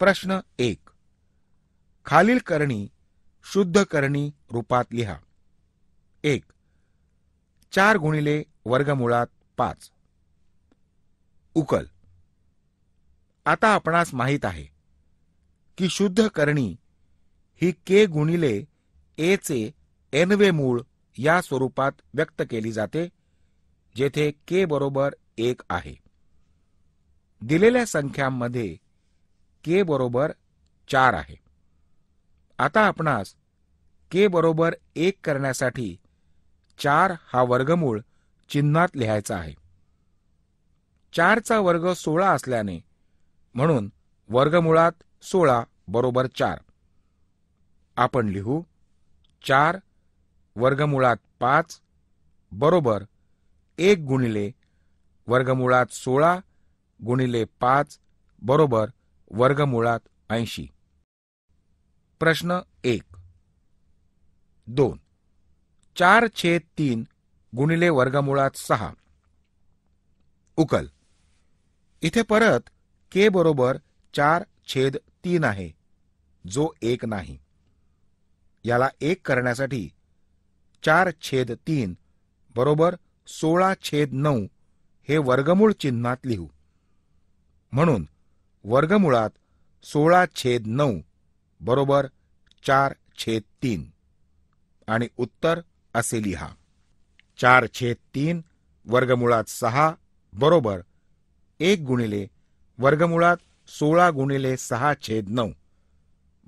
प्रश्न एक खालील करणी शुद्ध करणी रूपात लिहा एक चार गुणिले वर्गमुळात पाच उकल आता आपणास माहीत आहे की शुद्ध करणी ही के गुणिले एचे एनवे मूळ या स्वरूपात व्यक्त केली जाते जेथे के बरोबर एक आहे दिलेल्या संख्यांमध्ये के बरोबर चार आहे आता आपणास के बरोबर एक करण्यासाठी चार हा वर्गमूळ चिन्हात लिहायचा आहे चारचा वर्ग सोळा असल्याने म्हणून वर्गमुळात सोळा बरोबर चार आपण लिहू चार वर्गमुळात पाच बरोबर एक गुणिले वर्गमुळात सोळा गुणिले पाच बरोबर वर्गमुळात ऐंशी प्रश्न एक दोन चार छेद तीन गुणिले वर्गमुळात सहा उकल इथे परत के बरोबर चार छेद तीन आहे जो एक नाही याला एक करण्यासाठी चार छेद तीन बरोबर सोळा छेद नऊ हे वर्गमूळ चिन्हात लिहू म्हणून वर्गमुळात सोळा छेद नऊ बरोबर चार छेद तीन आणि उत्तर असे लिहा चार छेद तीन वर्गमुळात सहा बरोबर एक गुणिले वर्गमुळात सोळा गुणिले सहा छेद नऊ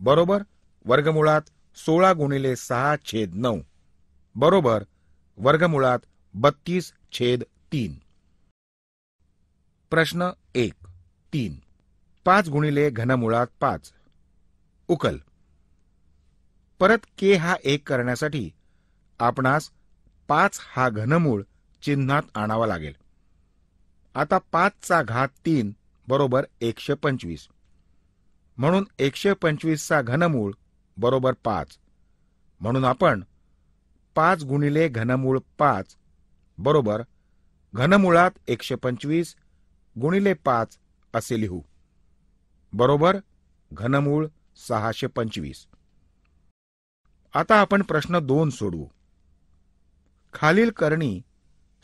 बरोबर वर्गमुळात सोळा गुणिले सहा छेद नऊ बरोबर वर्गमुळात बत्तीस छेद तीन प्रश्न एक तीन पाच गुणिले घनमुळात पाच उकल परत के हा एक करण्यासाठी आपणास पाच हा घनमूळ चिन्हात आणावा लागेल आता पाचचा घात तीन बरोबर एकशे पंचवीस म्हणून एकशे पंचवीसचा घनमूळ बरोबर पाच म्हणून आपण पाच गुणिले घनमूळ पाच बरोबर घनमुळात एकशे पंचवीस गुणिले पाच असे लिहू बरोबर घनमूळ सहाशे पंचवीस आता आपण प्रश्न दोन सोडवू खालील करणी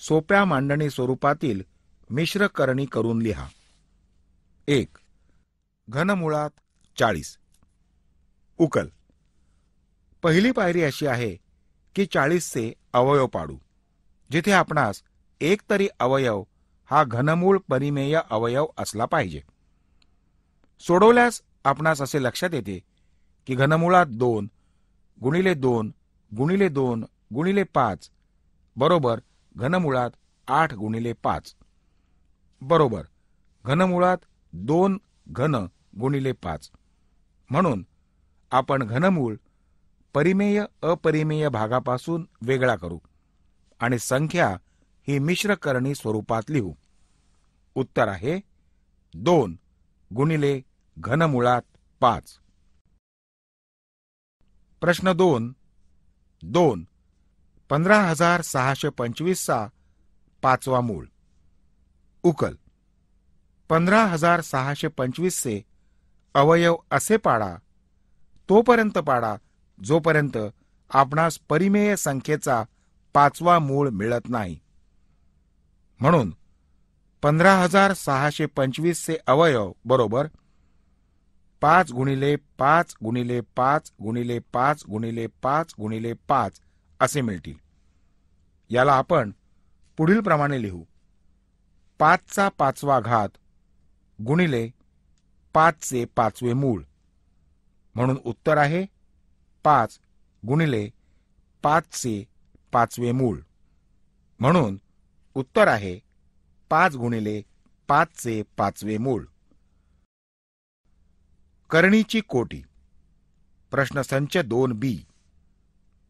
सोप्या मांडणी स्वरूपातील मिश्र करणी करून लिहा एक घनमुळात चाळीस उकल पहिली पायरी अशी आहे की चाळीसचे अवयव पाडू जिथे आपणास एकतरी अवयव हा घनमूळ परिमेय अवयव असला पाहिजे सोडवल्यास आपणास असे लक्षात येते की घनमुळात दोन गुणिले दोन गुणिले दोन गुणिले पाच बरोबर घनमुळात आठ गुणिले पाच बरोबर घनमुळात दोन घन गुणिले पाच म्हणून आपण घनमूळ परिमेय अपरिमेय भागापासून वेगळा करू आणि संख्या ही मिश्र मिश्रकरणी स्वरूपात लिहू उत्तर आहे दोन गुणिले घनमुळात पाच प्रश्न दोन दोन पंधरा हजार सहाशे पंचवीसचा पाचवा मूळ उकल पंधरा हजार सहाशे पंचवीसचे अवयव असे पाडा तोपर्यंत पाडा जोपर्यंत आपणास परिमेय संख्येचा पाचवा मूळ मिळत नाही म्हणून पंधरा हजार सहाशे पंचवीसचे अवयव बरोबर पाच गुणिले पाच गुणिले पाच गुणिले पाच गुणिले पाच गुणिले पाच असे मिळतील याला आपण पुढील प्रमाणे लिहू पाचचा पाचवा घात गुणिले पाचचे पाचवे मूळ म्हणून उत्तर आहे पाच गुणिले पाचचे पाचवे मूळ म्हणून उत्तर आहे पाच गुणिले पाचचे पाचवे मूळ करणीची कोटी प्रश्न संच दोन बी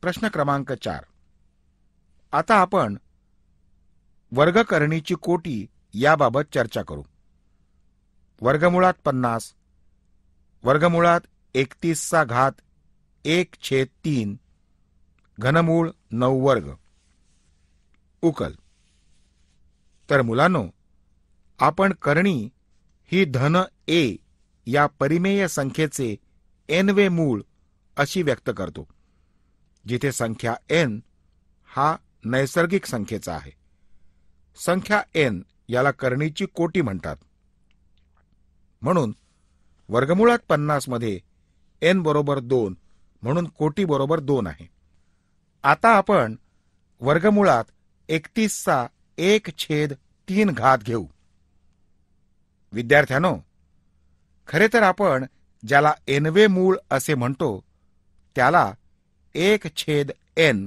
प्रश्न क्रमांक चार आता आपण करणीची कोटी याबाबत चर्चा करू वर्गमुळात पन्नास वर्गमुळात एकतीसचा घात एक छेद तीन घनमूळ नऊ वर्ग उकल तर मुलांनो आपण करणी ही धन ए या परिमेय संख्येचे एनवे मूळ अशी व्यक्त करतो जिथे संख्या एन हा नैसर्गिक संख्येचा आहे संख्या एन याला करणीची कोटी म्हणतात म्हणून वर्गमुळात पन्नास मध्ये एन बरोबर दोन म्हणून कोटी बरोबर दोन आहे आता आपण वर्गमुळात एकतीसचा एक छेद तीन घात घेऊ विद्यार्थ्यानो खरे तर आपण ज्याला एनवे मूळ असे म्हणतो त्याला एक छेद एन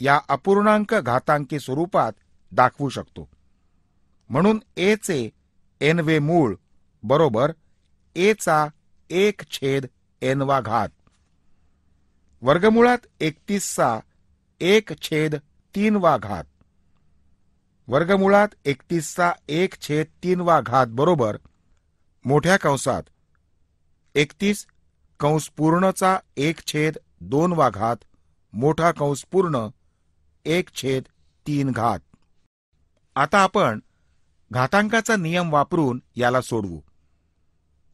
या अपूर्णांक घातांकी स्वरूपात दाखवू शकतो म्हणून एचे एनवे मूळ बरोबर एचा एक छेद एनवा घात वर्गमुळात एकतीसचा एक छेद तीन वा घात वर्गमुळात एकतीसचा एक छेद तीन वा घात बरोबर मोठ्या कंसात एकतीस कंस पूर्णचा एक छेद दोन वाघात मोठा कंस पूर्ण एक छेद तीन घात आता आपण घातांकाचा नियम वापरून याला सोडवू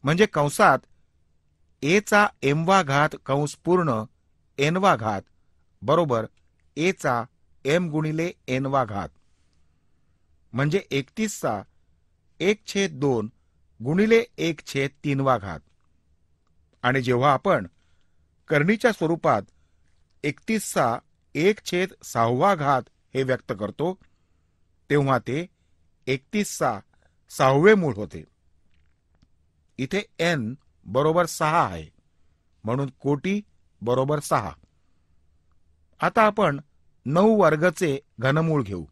म्हणजे कंसात एचा वा घात कंस पूर्ण वा घात बरोबर चा एम गुणिले एनवा घात म्हणजे एकतीसचा एक छेद दोन गुणिले एक छेद तीनवा घात आणि जेव्हा आपण करणीच्या स्वरूपात एकतीसचा एक छेद सहावा घात हे व्यक्त करतो तेव्हा ते एकतीसचा सहावे मूळ होते इथे एन बरोबर सहा आहे म्हणून कोटी बरोबर सहा आता आपण नऊ वर्गचे घनमूळ घेऊ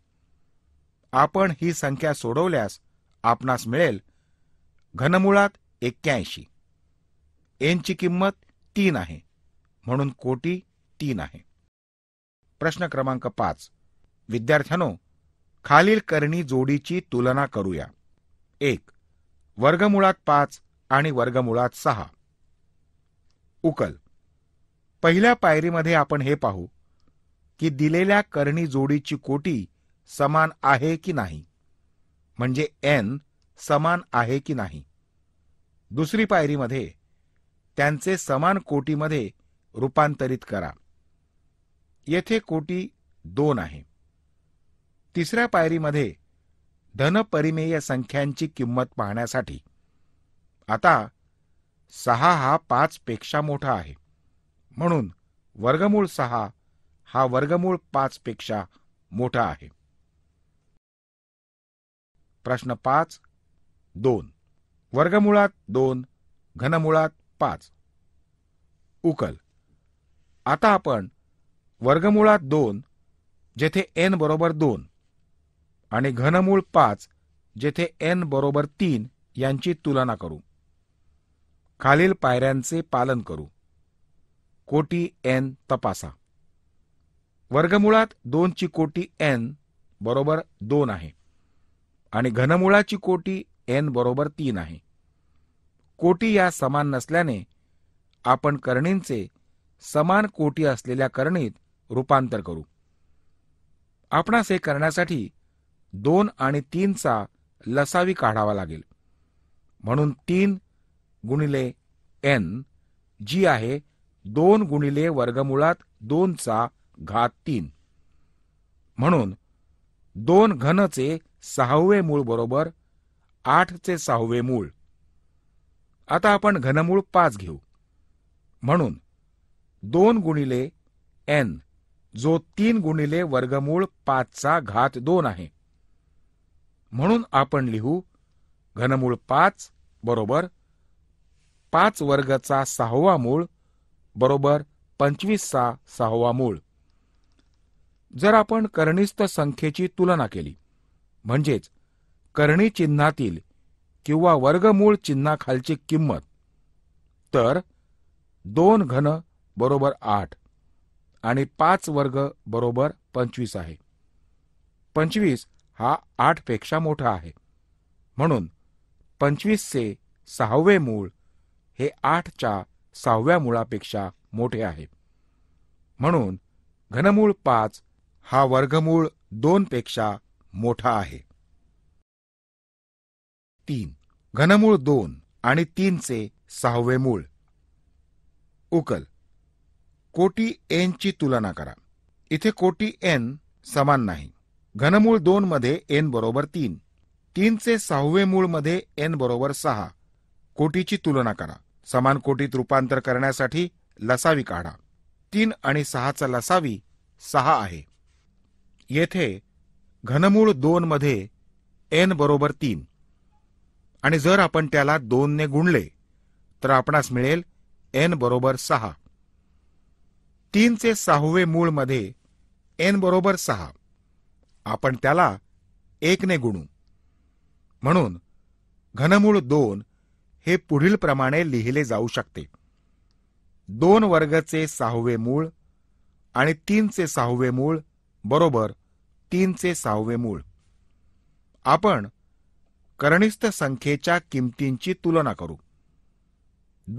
आपण ही संख्या सोडवल्यास आपणास मिळेल घनमूळात एक्क्याऐंशी एनची किंमत तीन आहे म्हणून कोटी तीन आहे प्रश्न क्रमांक पाच विद्यार्थ्यानो खालील करणी जोडीची तुलना करूया एक वर्गमुळात पाच आणि वर्गमुळात सहा उकल पहिल्या पायरीमध्ये आपण हे पाहू की दिलेल्या करणी जोडीची कोटी समान आहे की नाही म्हणजे एन समान आहे की नाही दुसरी पायरीमध्ये त्यांचे समान कोटीमध्ये रूपांतरित करा येथे कोटी दोन आहे तिसऱ्या पायरीमध्ये धनपरिमेय संख्यांची किंमत पाहण्यासाठी आता सहा हा पाच पेक्षा मोठा आहे म्हणून वर्गमूळ सहा हा वर्गमूळ पाच पेक्षा मोठा आहे प्रश्न पाच दोन वर्गमुळात दोन घनमुळात पाच उकल आता आपण वर्गमुळात दोन जेथे एन बरोबर दोन आणि घनमूळ पाच जेथे एन बरोबर तीन यांची तुलना करू खालील पायऱ्यांचे पालन करू कोटी एन तपासा वर्गमुळात दोनची कोटी एन बरोबर दोन आहे आणि घनमुळाची कोटी एन बरोबर तीन आहे कोटी या समान नसल्याने आपण करणींचे समान कोटी असलेल्या करणीत रूपांतर करू आपणास हे करण्यासाठी दोन आणि तीनचा लसावी काढावा लागेल म्हणून तीन गुणिले एन जी आहे दोन गुणिले वर्गमुळात दोनचा घात तीन म्हणून दोन घनचे सहावे मूळ बरोबर आठचे सहावे मूळ आता आपण घनमूळ पाच घेऊ म्हणून दोन गुणिले एन जो तीन गुणिले वर्गमूळ पाचचा घात दोन आहे म्हणून आपण लिहू घनमूळ पाच बरोबर पाच वर्गचा सहावा मूळ बरोबर पंचवीसचा सहावा मूळ जर आपण कर्णिस्त संख्येची तुलना केली म्हणजेच कर्णी चिन्हातील किंवा वर्गमूळ चिन्हाखालची किंमत तर दोन घन बरोबर आठ आणि पाच वर्ग बरोबर पंचवीस आहे पंचवीस हा पेक्षा मोठा आहे म्हणून पंचवीसचे सहावे मूळ हे आठच्या सहाव्या मुळापेक्षा मोठे आहे म्हणून घनमूळ पाच हा वर्गमूळ पेक्षा मोठा आहे तीन घनमूळ दोन आणि तीनचे सहावे मूळ उकल कोटी एन ची तुलना करा इथे कोटी एन समान नाही घनमूळ दोन मध्ये एन बरोबर तीन तीनचे सहावे मूळ मध्ये एन बरोबर सहा कोटीची तुलना करा समान कोटीत रूपांतर करण्यासाठी लसावी काढा तीन आणि सहाचा लसावी सहा आहे येथे घनमूळ दोन मध्ये एन बरोबर तीन आणि जर आपण त्याला दोनने गुणले तर आपणास मिळेल एन बरोबर सहा तीनचे सहावे मूळ मध्ये एन बरोबर सहा आपण त्याला एकने गुणू म्हणून घनमूळ दोन हे पुढील प्रमाणे लिहिले जाऊ शकते दोन वर्गचे सहावे मूळ आणि तीनचे सहावे मूळ बरोबर तीनचे सहावे मूळ आपण कर्णिस्थ संख्येच्या किमतींची तुलना करू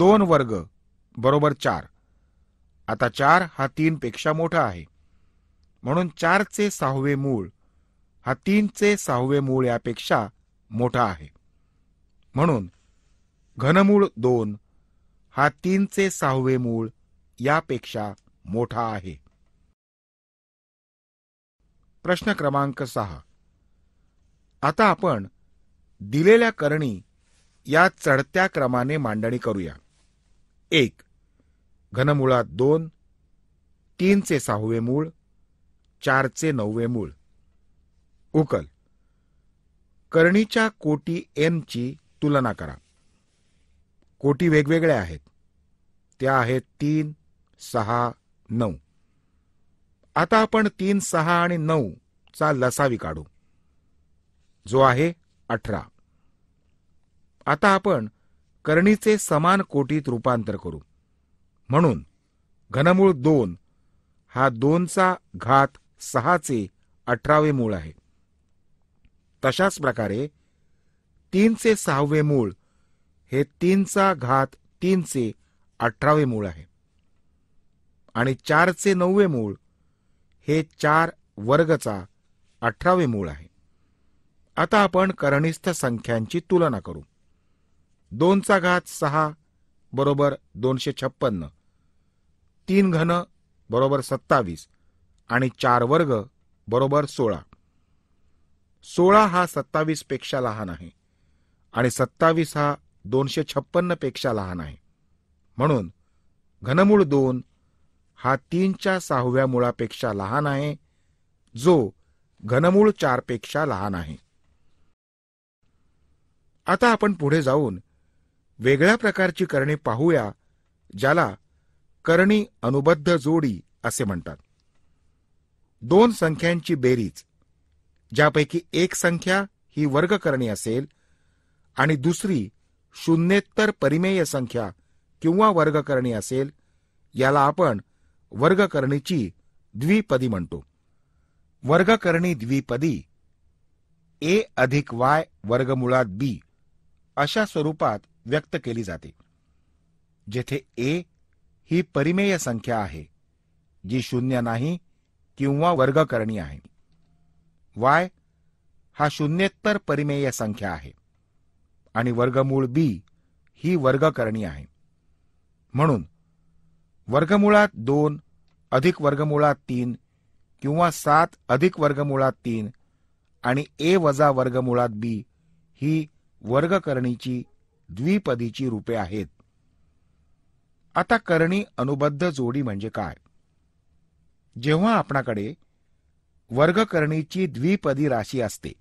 दोन वर्ग बरोबर चार आता चार हा पेक्षा मोठा आहे म्हणून चारचे सहावे मूळ हा तीनचे सहावे मूळ यापेक्षा मोठा आहे म्हणून घनमूळ दोन हा तीनचे सहावे मूळ यापेक्षा मोठा आहे प्रश्न क्रमांक सहा आता आपण दिलेल्या करणी या चढत्या क्रमाने मांडणी करूया एक घनमुळात दोन तीनचे सहावे मूळ चारचे नववे मूळ उकल करणीच्या कोटी N-ची तुलना करा कोटी वेगवेगळ्या आहेत त्या आहेत तीन सहा नऊ आता आपण तीन सहा आणि नऊ चा लसावी काढू जो आहे अठरा आता आपण करणीचे समान कोटीत रूपांतर करू म्हणून घनमूळ दोन हा दोनचा घात सहाचे अठरावे मूळ आहे तशाच प्रकारे तीनचे सहावे मूळ हे तीनचा घात तीनचे अठरावे मूळ आहे आणि चारचे नववे मूळ हे चार वर्गचा अठरावे मूळ आहे आता आपण करणीस्थ संख्यांची तुलना करू दोनचा घात सहा बरोबर दोनशे छप्पन्न तीन घन बरोबर सत्तावीस आणि चार वर्ग बरोबर सोळा सोळा हा सत्तावीस पेक्षा लहान आहे आणि सत्तावीस हा दोनशे छप्पन्न पेक्षा लहान आहे म्हणून घनमूळ दोन हा तीनच्या सहाव्या मुळापेक्षा लहान आहे जो घनमूळ चारपेक्षा लहान आहे आता आपण पुढे जाऊन वेगळ्या प्रकारची करणी पाहूया ज्याला करणी अनुबद्ध जोडी असे म्हणतात दोन संख्यांची बेरीज ज्यापैकी एक संख्या ही वर्गकर्णी असेल आणि दुसरी शून्येत्तर परिमेय संख्या किंवा वर्गकर्णी असेल याला आपण वर्गकर्णीची द्विपदी म्हणतो वर्गकर्णी द्विपदी ए अधिक वाय वर्गमुळात बी अशा स्वरूपात व्यक्त केली जाते जेथे ए ही परिमेय संख्या आहे जी शून्य नाही किंवा वर्गकरणी आहे वाय हा शून्येत्तर परिमेय संख्या आहे आणि वर्गमूळ बी ही वर्गकरणी आहे म्हणून वर्गमुळात दोन अधिक वर्गमुळात तीन किंवा सात अधिक वर्गमुळात तीन आणि ए वजा वर्गमुळात बी ही वर्गकरणीची द्विपदीची रूपे आहेत आता करणी अनुबद्ध जोडी म्हणजे काय जेव्हा आपणाकडे वर्गकरणीची द्विपदी राशी असते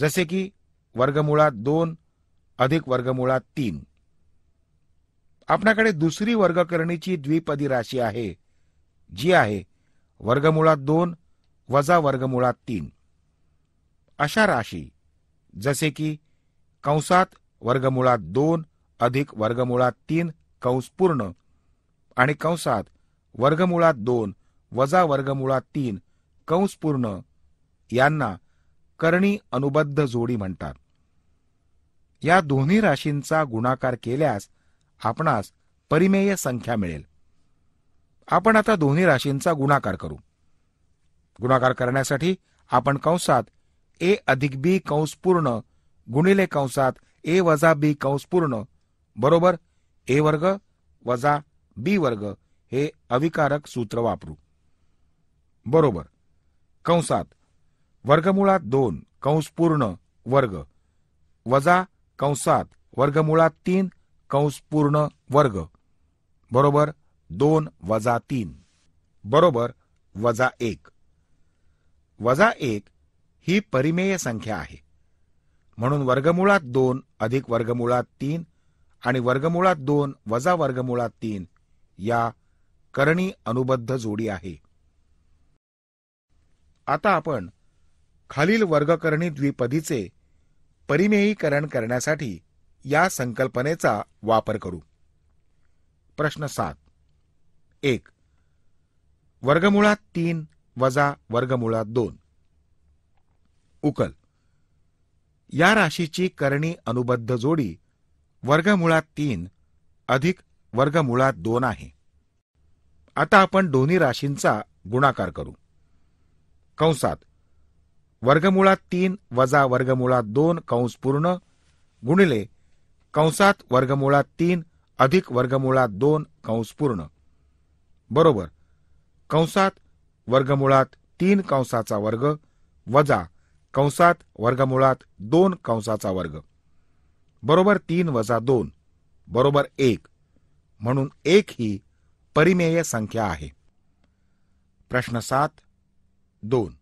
जसे की वर्गमुळात दोन अधिक वर्गमुळात तीन आपणाकडे दुसरी वर्गकरणीची द्विपदी राशी आहे जी आहे वर्गमुळात दोन वजा वर्गमुळात तीन अशा राशी जसे की कंसात वर्गमुळात दोन अधिक वर्गमुळात तीन कंस पूर्ण आणि कंसात वर्गमुळात दोन वजा वर्गमुळात तीन कंस पूर्ण यांना करणी अनुबद्ध जोडी म्हणतात या दोन्ही राशींचा गुणाकार केल्यास आपणास परिमेय संख्या मिळेल आपण आता दोन्ही राशींचा गुणाकार करू गुणाकार करण्यासाठी आपण कंसात ए अधिक बी कंस पूर्ण गुणिले कंसात ए वजा बी कंस पूर्ण बरोबर ए वर्ग वजा बी वर्ग हे अविकारक सूत्र वापरू बरोबर कंसात वर्गमुळात दोन कंस वर्ग वजा कंसात वर्गमुळात तीन कंस वर्ग बरोबर दोन वजा तीन बरोबर वजा एक वजा एक ही परिमेय संख्या आहे म्हणून वर्गमुळात दोन अधिक वर्गमुळात तीन आणि वर्गमुळात दोन वजा वर्गमुळात तीन या करणी अनुबद्ध जोडी आहे आता आपण खालील वर्गकरणी द्विपदीचे परिमेयीकरण करण्यासाठी या संकल्पनेचा वापर करू प्रश्न सात एक वर्गमुळात तीन वजा वर्गमुळात दोन उकल या राशीची करणी अनुबद्ध जोडी वर्गमुळात तीन अधिक वर्गमुळात दोन आहे आता आपण दोन्ही राशींचा गुणाकार करू कंसात वर्गमुळात तीन वजा वर्गमुळात दोन कंस पूर्ण गुणिले कंसात वर्गमुळात तीन अधिक वर्गमुळात दोन कंस पूर्ण बरोबर कंसात वर्गमुळात तीन कंसाचा वर्ग वजा कंसात वर्गमुळात दोन कंसाचा वर्ग बरोबर तीन वजा दोन बरोबर एक म्हणून एक ही परिमेय संख्या आहे प्रश्न सात दोन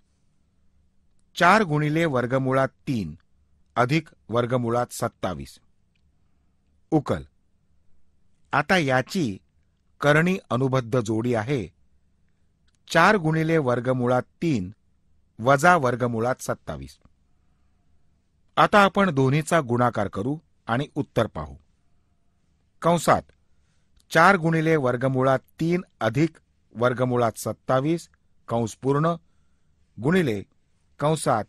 चार गुणिले वर्गमुळात तीन अधिक वर्गमुळात सत्तावीस उकल आता याची करणी अनुबद्ध जोडी आहे चार गुणिले वर्गमुळात तीन वजा वर्गमुळात सत्तावीस आता आपण दोन्हीचा गुणाकार करू आणि उत्तर पाहू कंसात चार गुणिले वर्गमुळात तीन अधिक वर्गमुळात सत्तावीस कंस पूर्ण गुणिले कंसात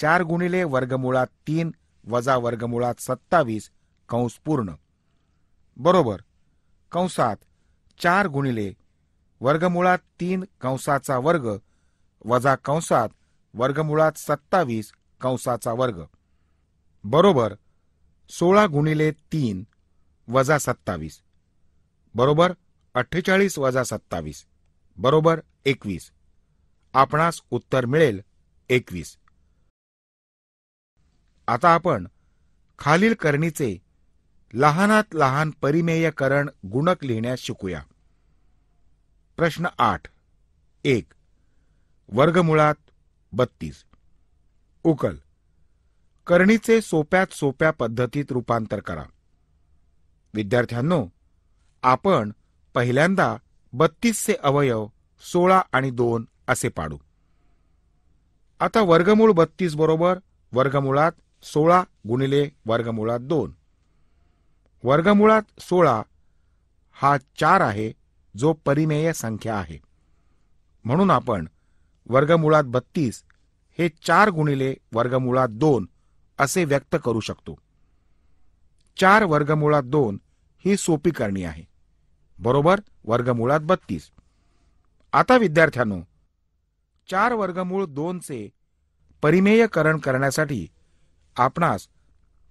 चार गुणिले वर्गमुळात तीन वजा वर्गमुळात सत्तावीस कंस पूर्ण बरोबर कंसात चार गुणिले वर्गमुळात तीन कंसाचा वर्ग वजा कंसात वर्गमुळात सत्तावीस कंसाचा वर्ग बरोबर सोळा गुणिले तीन वजा सत्तावीस बरोबर अठ्ठेचाळीस वजा सत्तावीस बरोबर एकवीस आपणास उत्तर मिळेल एकवीस आता आपण खालील करणीचे लहानात लहान परिमेयकरण गुणक लिहिण्यास शिकूया प्रश्न आठ एक वर्गमुळात बत्तीस उकल करणीचे सोप्यात सोप्या पद्धतीत रूपांतर करा विद्यार्थ्यांनो आपण पहिल्यांदा बत्तीसचे अवयव सोळा आणि दोन असे पाडू आता वर्गमूळ बत्तीस बरोबर वर्गमुळात सोळा गुणिले वर्गमुळात दोन वर्गमुळात सोळा हा चार आहे जो परिमेय संख्या आहे म्हणून आपण वर्गमुळात बत्तीस हे चार गुणिले वर्गमुळात दोन असे व्यक्त करू शकतो चार वर्गमुळात दोन ही सोपी करणी आहे बरोबर वर्गमुळात बत्तीस आता विद्यार्थ्यांनो चार वर्गमूळ दोनचे परिमेयकरण करण्यासाठी आपणास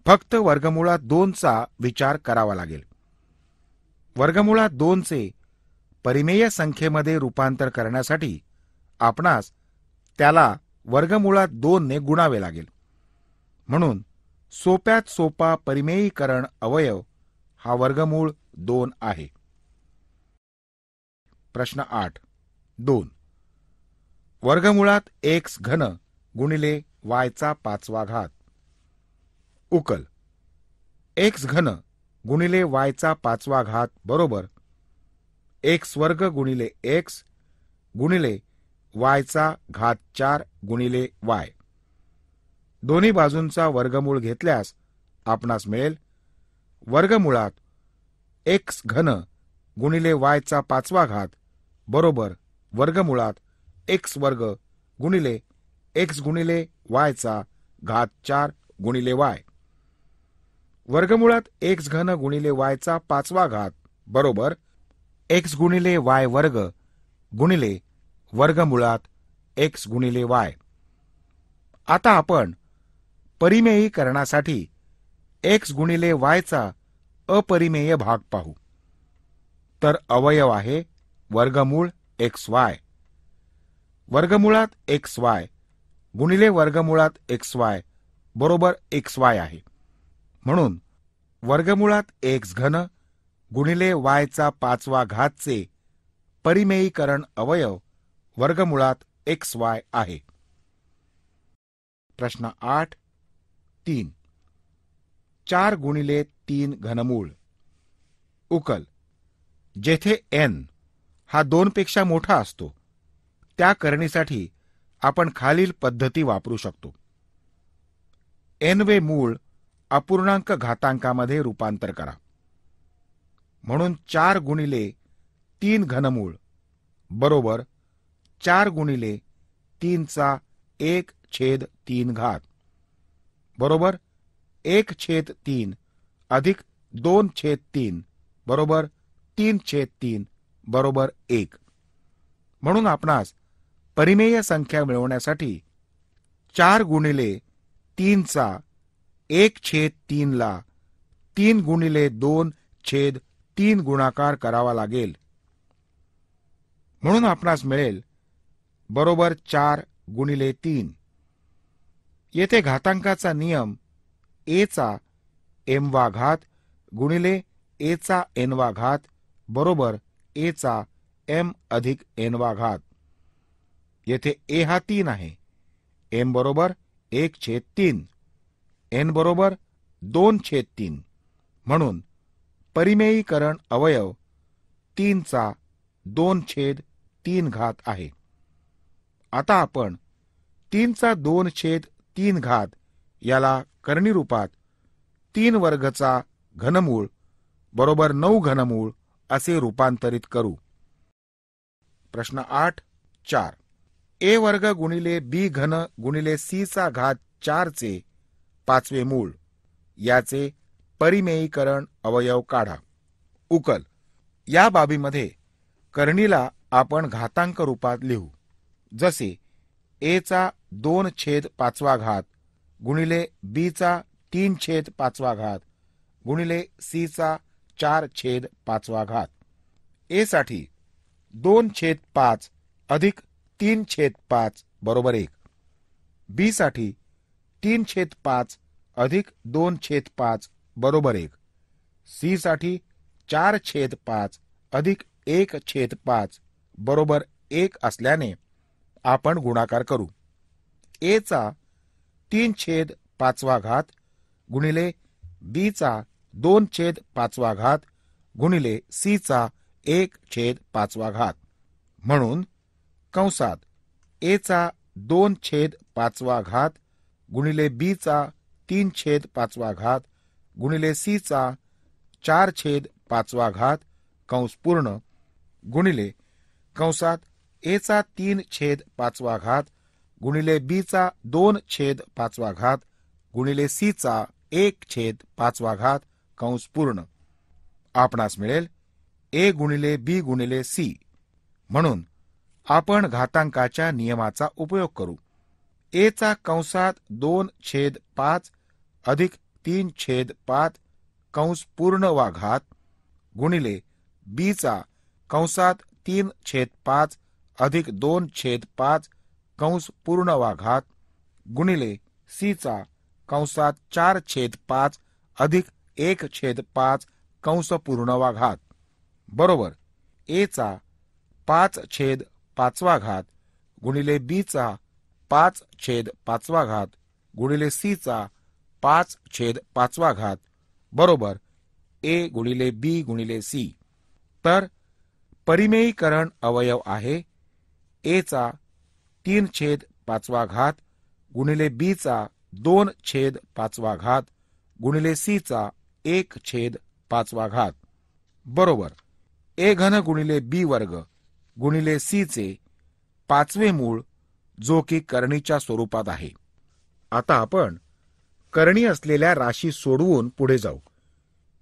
फक्त वर्गमुळात दोनचा विचार करावा लागेल वर्गमुळात दोनचे परिमेय संख्येमध्ये रूपांतर करण्यासाठी आपणास त्याला वर्गमुळात दोनने गुणावे लागेल म्हणून सोप्यात सोपा परिमेयीकरण अवयव हा वर्गमूळ दोन आहे प्रश्न आठ दोन वर्गमुळात एक्स घन गुणिले वायचा पाचवा घात उकल एक्स घन गुणिले वायचा पाचवा घात बरोबर एक्स वर्ग गुणिले एक्स गुणिले वायचा घात चार गुणिले वाय दोन्ही बाजूंचा वर्गमूळ घेतल्यास आपणास मिळेल वर्गमुळात एक्स घन गुणिले वायचा पाचवा घात बरोबर वर्गमुळात एक्स वर्ग गुणिले एक्स गुणिले वायचा घात चार गुणिले वाय वर्गमुळात एक्स घन गुणिले वायचा पाचवा घात बरोबर एक्स गुणिले वाय वर्ग गुणिले वर्गमुळात एक्स गुणिले वाय आता आपण परिमेयीकरणासाठी एक्स गुणिले वायचा अपरिमेय भाग पाहू तर अवयव आहे वर्गमूळ एक्स वाय वर्गमुळात एक्स वाय गुणिले वर्गमुळात एक्स वाय बरोबर एक्स वाय आहे म्हणून वर्गमुळात एक्स घन गुणिले वायचा पाचवा घातचे परिमेयीकरण अवयव वर्गमुळात एक्स वाय आहे प्रश्न आठ तीन चार गुणिले तीन घनमूळ उकल जेथे एन हा पेक्षा मोठा असतो त्या करणीसाठी आपण खालील पद्धती वापरू शकतो एनवे मूळ अपूर्णांक घातांकामध्ये रूपांतर करा म्हणून चार गुणिले तीन घनमूळ बरोबर चार गुणिले तीनचा एक छेद तीन घात बरोबर एक छेद तीन अधिक दोन छेद तीन बरोबर तीन छेद तीन बरोबर एक म्हणून आपणास परिमेय संख्या मिळवण्यासाठी चार गुणिले तीनचा एक छेद तीनला तीन गुणिले दोन छेद तीन गुणाकार करावा लागेल म्हणून आपणास मिळेल बरोबर चार गुणिले तीन येथे घातांकाचा नियम एचा वा घात गुणिले एचा एनवा घात बरोबर एचा एम अधिक एनवा घात येथे ए हा तीन आहे एम बरोबर एक छेद तीन एन बरोबर दोन छेद तीन म्हणून परिमेयीकरण अवयव तीनचा दोन छेद तीन घात आहे आता आपण तीनचा दोन छेद तीन घात याला रूपात तीन वर्गचा घनमूळ बरोबर नऊ घनमूळ असे रूपांतरित करू प्रश्न आठ चार ए वर्ग गुणिले बी घन गुणिले सीचा घात चारचे पाचवे मूळ याचे परिमेयीकरण अवयव काढा उकल या बाबीमध्ये करणीला आपण घातांक रूपात लिहू जसे ए चा दोन छेद पाचवा घात गुणिले बीचा तीन छेद पाचवा घात गुणिले सीचा चार छेद पाचवा घात साठी दोन छेद पाच अधिक तीन छेद पाच बरोबर एक साठी तीन छेद पाच अधिक दोन छेद पाच बरोबर एक सी साठी चार छेद पाच अधिक एक छेद पाच बरोबर एक असल्याने आपण गुणाकार करू एचा तीन छेद पाचवा घात गुणिले बीचा दोन छेद पाचवा घात गुणिले सीचा एक छेद पाचवा घात म्हणून कंसात एचा दोन छेद पाचवा घात गुणिले बीचा तीन छेद पाचवा घात गुणिले सीचा चार छेद पाचवा घात कंस पूर्ण गुणिले कंसात एचा तीन छेद पाचवा घात गुणिले बीचा दोन छेद पाचवा घात गुणिले चा एक छेद पाचवा घात कंस पूर्ण आपणास मिळेल ए गुणिले बी गुणिले सी म्हणून आपण घातांकाच्या नियमाचा उपयोग करू एचा कंसात दोन छेद पाच अधिक तीन छेद पाच कंस पूर्ण वा घात गुणिले बीचा कंसात तीन छेद पाच अधिक दोन छेद पाच कंस पूर्ण वाघात गुणिले सीचा कंसात चार छेद पाच अधिक एक छेद पाच कंस पूर्ण वाघात बरोबर एचा पाच छेद पाचवा घात गुणिले बीचा पाच छेद पाचवा घात गुणिले सीचा पाच छेद पाचवा घात बरोबर ए गुणिले बी गुणिले सी तर परिमेयीकरण अवयव आहे एचा तीन छेद पाचवा घात गुणिले बीचा दोन छेद पाचवा घात गुणिले चा एक छेद पाचवा घात बरोबर ए घन गुणिले बी वर्ग गुणिले चे पाचवे मूळ जो की करणीच्या स्वरूपात आहे आता आपण करणी असलेल्या राशी सोडवून पुढे जाऊ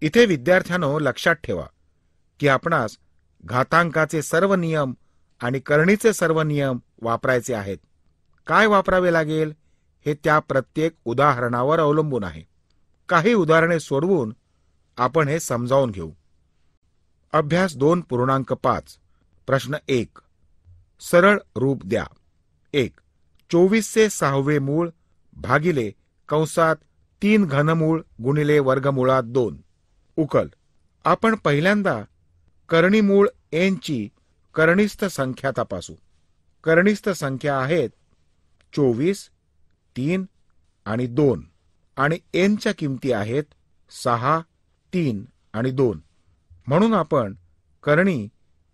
इथे विद्यार्थ्यानो लक्षात ठेवा की आपणास घातांकाचे सर्व नियम आणि करणीचे सर्व नियम वापरायचे आहेत काय वापरावे लागेल हे त्या प्रत्येक उदाहरणावर अवलंबून आहे काही उदाहरणे सोडवून आपण हे समजावून घेऊ अभ्यास दोन पूर्णांक पाच प्रश्न एक सरळ रूप द्या एक से सहावे मूळ भागिले कंसात तीन घनमूळ गुणिले वर्गमुळात दोन उकल आपण पहिल्यांदा करणीमूळ एनची कर्णिस्थ संख्या तपासू कर्णिस्थ संख्या आहेत चोवीस तीन आणि दोन आणि एनच्या किमती आहेत सहा तीन आणि दोन म्हणून आपण कर्णी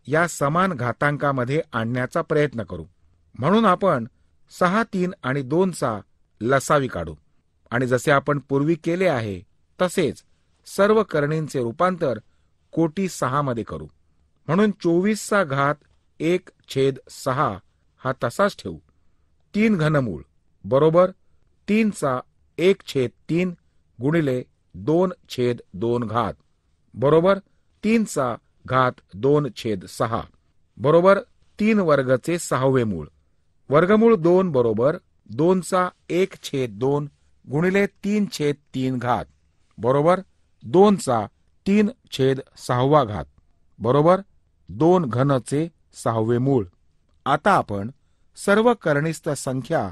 या समान घातांकामध्ये आणण्याचा प्रयत्न करू म्हणून आपण सहा तीन आणि दोनचा लसावी काढू आणि जसे आपण पूर्वी केले आहे तसेच सर्व कर्णींचे रूपांतर कोटी सहामध्ये करू म्हणून चोवीसचा घात एक छेद सहा हा तसाच ठेवू तीन घनमूळ बरोबर तीनचा एक छेद तीन गुणिले दोन छेद दोन घात बरोबर तीनचा घात दोन छेद सहा बरोबर तीन वर्गचे सहावे मूळ वर्गमूळ दोन बरोबर दोनचा एक छेद दोन गुणिले तीन छेद तीन घात बरोबर दोनचा तीन छेद सहावा घात बरोबर दोन घनचे सहावे मूळ आता आपण सर्व कर्णिस्त संख्या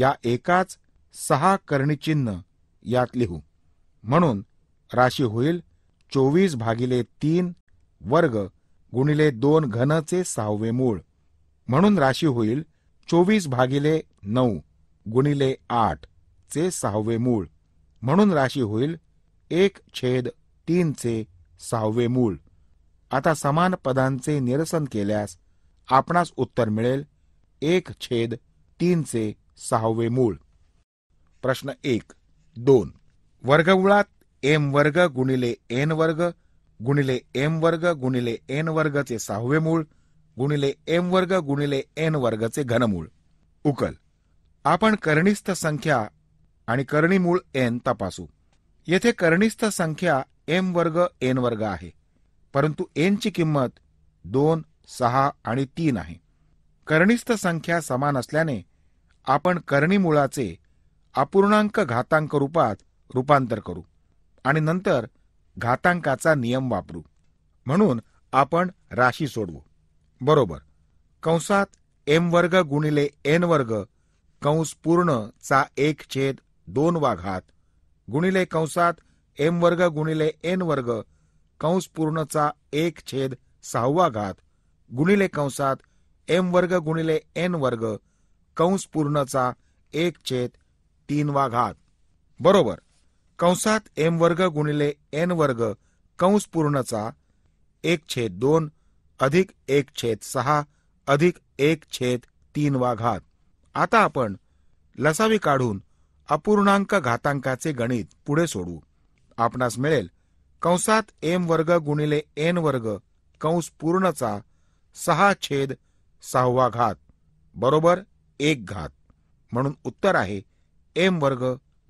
या एकाच सहा कर्णीचिन्ह यात लिहू म्हणून राशी होईल चोवीस भागिले तीन वर्ग गुणिले दोन घनचे सहावे मूळ म्हणून राशी होईल चोवीस भागिले नऊ गुणिले आठ चे सहावे मूळ म्हणून राशी होईल एक छेद तीनचे सहावे मूळ आता समान पदांचे निरसन केल्यास आपणास उत्तर मिळेल एक छेद तीनचे सहावे मूळ प्रश्न एक दोन वर्गमुळात एम वर्ग गुणिले एन वर्ग गुणिले एम वर्ग गुणिले एन वर्गचे सहावे मूळ गुणिले एम वर्ग गुणिले एन वर्गचे घनमूळ उकल आपण कर्णिस्थ संख्या आणि कर्णीमूळ एन तपासू येथे कर्णिस्थ संख्या एम वर्ग एन वर्ग आहे परंतु एनची किंमत दोन सहा आणि तीन आहे करणीस्थ संख्या समान असल्याने आपण मुळाचे अपूर्णांक घातांक रूपात रूपांतर करू आणि नंतर घातांकाचा नियम वापरू म्हणून आपण राशी सोडवू बरोबर कंसात एम वर्ग गुणिले एन वर्ग कंस पूर्ण चा एक छेद दोन वाघात गुणिले कंसात एम वर्ग गुणिले एन वर्ग कंस पूर्णचा एक छेद सहावा घात गुणिले कंसात एम वर्ग गुणिले एन वर्ग कंस पूर्णचा एक छेद तीनवा घात बरोबर कंसात एम वर्ग गुणिले एन वर्ग कंस पूर्णचा एक छेद दोन अधिक एक छेद सहा अधिक एक छेद तीन वा घात आता आपण लसावी काढून अपूर्णांक घातांकाचे गणित पुढे सोडू आपणास मिळेल कंसात एम वर्ग गुणिले एन वर्ग कंस पूर्णचा सहा छेद सहावा घात बरोबर एक घात म्हणून उत्तर आहे एम वर्ग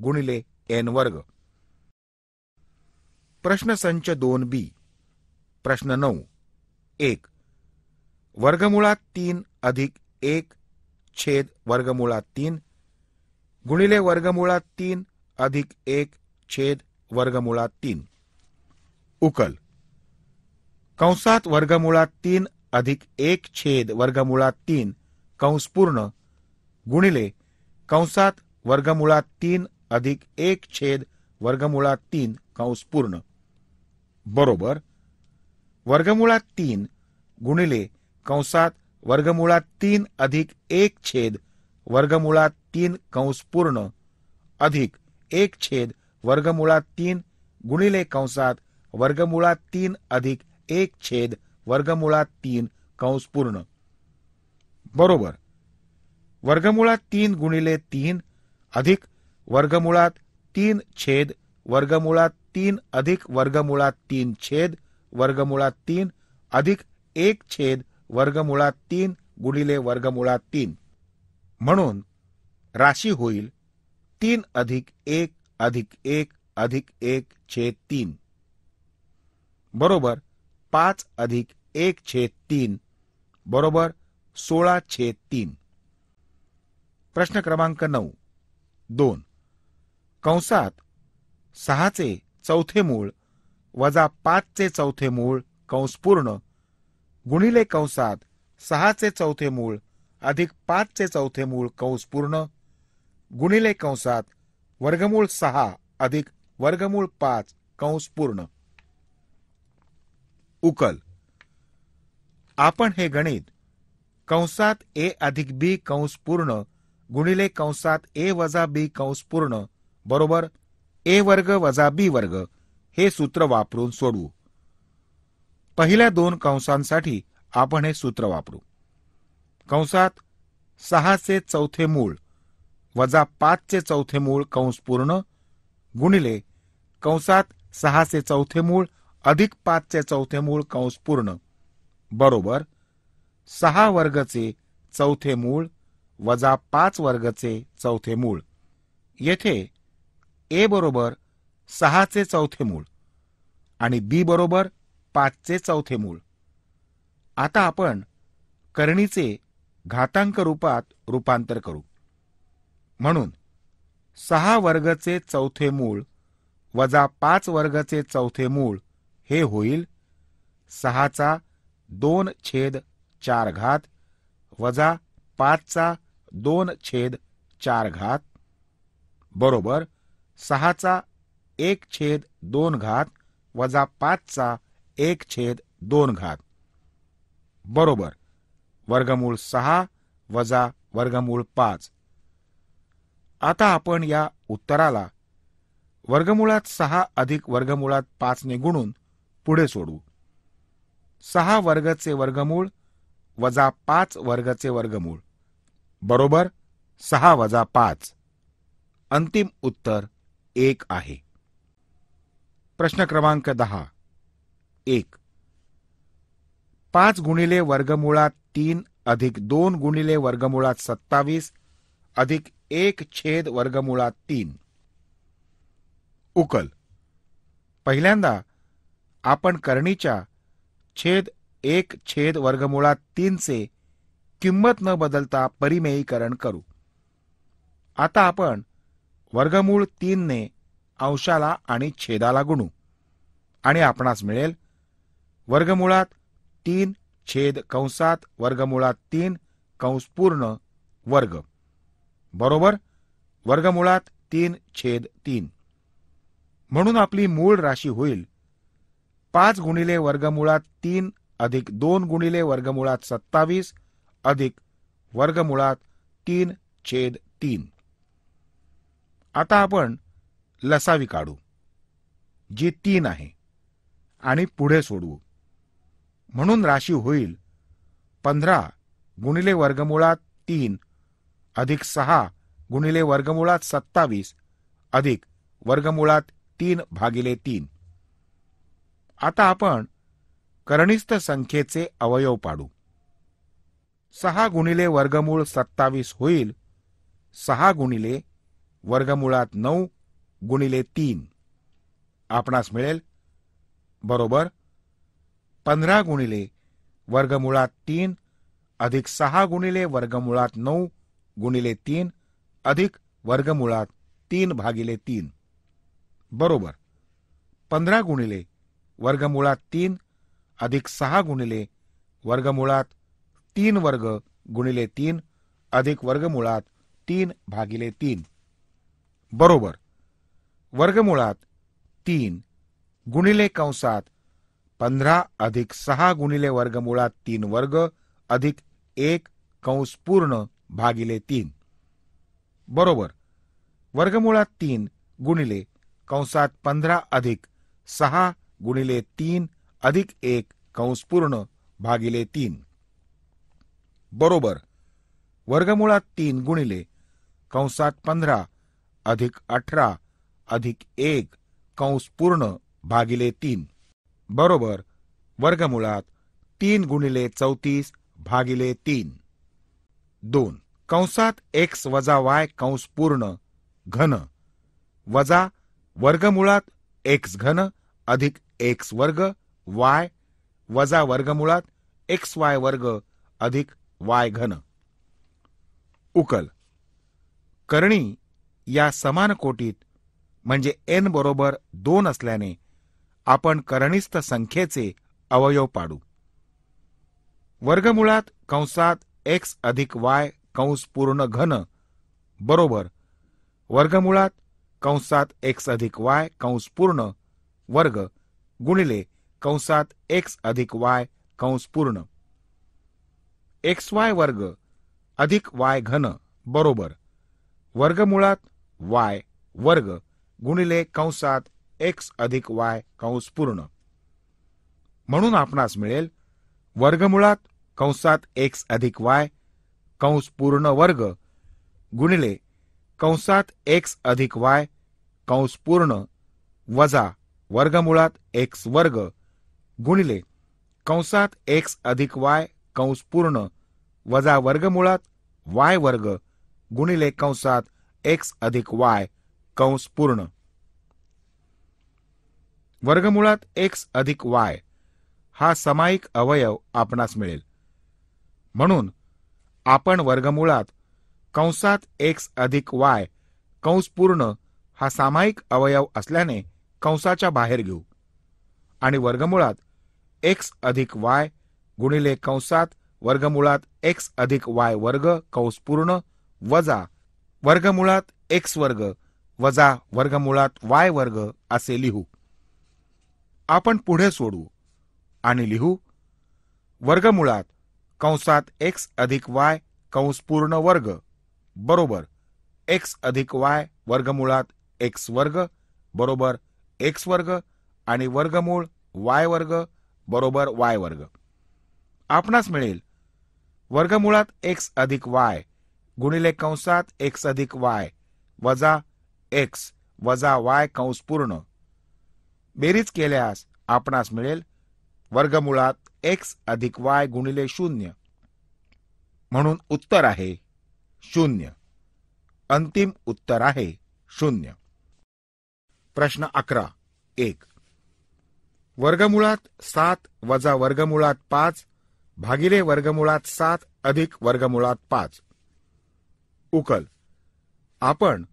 गुणिले एन वर्ग प्रश्न संच दोन बी प्रश्न नऊ एक वर्गमुळात तीन अधिक एक छेद वर्गमुळात तीन गुणिले वर्गमुळात तीन अधिक एक छेद वर्गमुळात तीन उकल कंसात वर्गमुळात तीन अधिक एक छेद वर्गमुळात तीन कंस पूर्ण गुणिले कंसात वर्गमुळात तीन अधिक एक छेद वर्गमुळात तीन कंस पूर्ण बरोबर वर्गमुळात तीन गुणिले कंसात वर्गमुळात तीन अधिक एक छेद वर्गमुळात तीन कंस पूर्ण अधिक एक छेद वर्गमुळात तीन गुणिले कंसात वर्गमुळात तीन अधिक एक छेद वर्गमुळात तीन कंस पूर्ण बरोबर वर्गमुळात तीन गुणिले तीन अधिक वर्गमुळात तीन छेद वर्गमुळात तीन अधिक वर्गमुळात तीन छेद वर्गमुळात तीन अधिक एक छेद वर्गमुळात तीन गुणिले वर्गमुळात तीन म्हणून राशी होईल तीन अधिक एक अधिक एक अधिक एक छेद तीन बरोबर पाच अधिक एक छेद तीन बरोबर सोळा छेद तीन प्रश्न क्रमांक नऊ दोन कंसात सहाचे चौथे मूळ वजा पाचचे चौथे मूळ कंसपूर्ण गुणिले कंसात सहाचे चौथे मूळ अधिक पाचचे चौथे मूळ कंसपूर्ण गुणिले कंसात वर्गमूळ सहा अधिक वर्गमूळ पाच कंसपूर्ण उकल आपण हे गणित कंसात ए अधिक बी कंस पूर्ण गुणिले कंसात ए वजा बी कंस पूर्ण बरोबर ए वर्ग वजा बी वर्ग हे सूत्र वापरून सोडवू पहिल्या दोन कंसांसाठी आपण हे सूत्र वापरू कंसात सहाचे चौथे मूळ वजा पाचचे चौथे मूळ कंस पूर्ण गुणिले कंसात सहाचे चौथे मूळ अधिक पाचचे चौथे मूळ कंस पूर्ण बरोबर सहा वर्गचे चौथे मूळ वजा पाच वर्गचे चौथे मूळ येथे ए बरोबर सहाचे चौथे मूळ आणि बी बरोबर पाचचे चौथे मूळ आता आपण करणीचे घातांक रूपात रूपांतर करू म्हणून सहा वर्गचे चौथे मूळ वजा पाच वर्गचे चौथे मूळ हे होईल सहाचा दोन छेद चार घात वजा पाचचा दोन छेद चार घात बरोबर सहाचा एक छेद दोन घात वजा पाचचा एक छेद दोन घात बरोबर वर्गमूळ सहा वजा वर्गमूळ पाच आता आपण या उत्तराला वर्गमुळात सहा अधिक वर्गमुळात पाचने गुणून पुढे सोडू सहा वर्गचे वर्गमूळ वजा पाच वर्गचे वर्गमूळ बरोबर सहा वजा पाच अंतिम उत्तर एक आहे प्रश्न क्रमांक दहा एक पाच गुणिले वर्गमुळात तीन अधिक दोन गुणिले वर्गमुळात सत्तावीस अधिक एक छेद वर्गमुळात तीन उकल पहिल्यांदा आपण करणीच्या छेद एक छेद वर्गमुळात तीनचे किंमत न बदलता परिमेयीकरण करू आता आपण वर्गमूळ तीनने अंशाला आणि छेदाला गुणू आणि आपणास मिळेल वर्गमुळात तीन छेद कंसात वर्गमुळात तीन कंस पूर्ण वर्ग बरोबर वर्गमुळात तीन छेद तीन म्हणून आपली मूळ राशी होईल पाच गुणिले वर्गमुळात तीन अधिक दोन गुणिले वर्गमुळात सत्तावीस अधिक वर्गमुळात तीन छेद तीन आता आपण लसावी काढू जी तीन आहे आणि पुढे सोडवू म्हणून राशी होईल पंधरा गुणिले वर्गमुळात तीन अधिक सहा गुणिले वर्गमुळात सत्तावीस अधिक वर्गमुळात तीन भागिले तीन आता आपण करणिस्थ संख्येचे अवयव पाडू सहा गुणिले वर्गमूळ सत्तावीस होईल सहा गुणिले वर्गमुळात नऊ गुणिले तीन आपणास मिळेल बरोबर पंधरा गुणिले वर्गमुळात तीन अधिक सहा गुणिले वर्गमुळात नऊ गुणिले तीन अधिक वर्गमुळात तीन भागिले तीन बरोबर पंधरा गुणिले वर्गमुळात तीन अधिक सहा गुणिले वर्गमुळात तीन वर्ग गुणिले तीन अधिक वर्गमुळात तीन भागिले तीन बरोबर वर्गमुळात तीन गुणिले कंसात पंधरा अधिक सहा गुणिले वर्गमुळात तीन वर्ग अधिक एक कंस पूर्ण भागिले तीन बरोबर वर्गमुळात तीन गुणिले कंसात पंधरा अधिक सहा गुणिले तीन अधिक एक कंस पूर्ण भागिले तीन बरोबर वर्गमुळात तीन गुणिले कंसात पंधरा अधिक अठरा अधिक एक कंस पूर्ण भागिले तीन बरोबर वर्गमुळात तीन गुणिले चौतीस भागिले तीन दोन कंसात एक्स वजा वाय कंस पूर्ण घन वजा वर्गमुळात एक्स घन अधिक एक्स वर्ग वाय वजा वर्गमुळात एक्स वाय वर्ग अधिक वाय घन उकल करणी या समान कोटीत म्हणजे एन बरोबर दोन असल्याने आपण करणीस्थ संख्येचे अवयव पाडू वर्गमुळात कंसात एक्स अधिक वाय कंस पूर्ण घन बरोबर वर्गमुळात कंसात एक्स अधिक वाय कंस पूर्ण वर्ग गुणिले कंसात एक्स अधिक वाय कंस पूर्ण एक्स वाय वर्ग अधिक वाय घन बरोबर वर्गमुळात वाय वर्ग गुणिले कंसात एक्स अधिक वाय कंस पूर्ण म्हणून आपणास मिळेल वर्गमुळात कंसात एक्स अधिक वाय कंस पूर्ण वर्ग गुणिले कंसात एक्स अधिक वाय कंस पूर्ण वजा वर्गमुळात एक्स वर्ग गुणिले कंसात एक्स अधिक वाय कंस पूर्ण वजा वर्गमुळात वाय वर्ग गुणिले कंसात एक्स अधिक वाय कंस पूर्ण वर्गमुळात एक्स अधिक वाय हा सामायिक अवयव आपणास मिळेल म्हणून आपण वर्गमुळात कंसात एक्स अधिक वाय कंस पूर्ण हा सामायिक अवयव असल्याने कंसाच्या बाहेर घेऊ आणि वर्गमुळात एक्स अधिक वाय गुणिले कंसात वर्गमुळात एक्स अधिक वाय वर्ग कंस पूर्ण वजा वर्गमुळात एक्स वर्ग वजा वर्गमुळात वाय वर्ग असे लिहू आपण पुढे सोडू आणि लिहू वर्गमुळात कंसात एक्स अधिक वाय कंस पूर्ण वर्ग बरोबर एक्स अधिक वाय वर्गमुळात एक्स वर्ग बरोबर एक्स वर्ग आणि वर्गमूळ वाय वर्ग बरोबर वाय वर्ग आपणास मिळेल वर्गमुळात एक्स अधिक वाय गुणिले कंसात एक्स अधिक वाय वजा एक्स वजा वाय कंस पूर्ण बेरीज केल्यास आपणास मिळेल वर्गमुळात एक्स अधिक वाय गुणिले शून्य म्हणून उत्तर आहे शून्य अंतिम उत्तर आहे शून्य प्रश्न अकरा एक वर्गमुळात सात वजा वर्गमुळात पाच भागिले वर्गमुळात सात अधिक वर्गमुळात पाच उकल आपण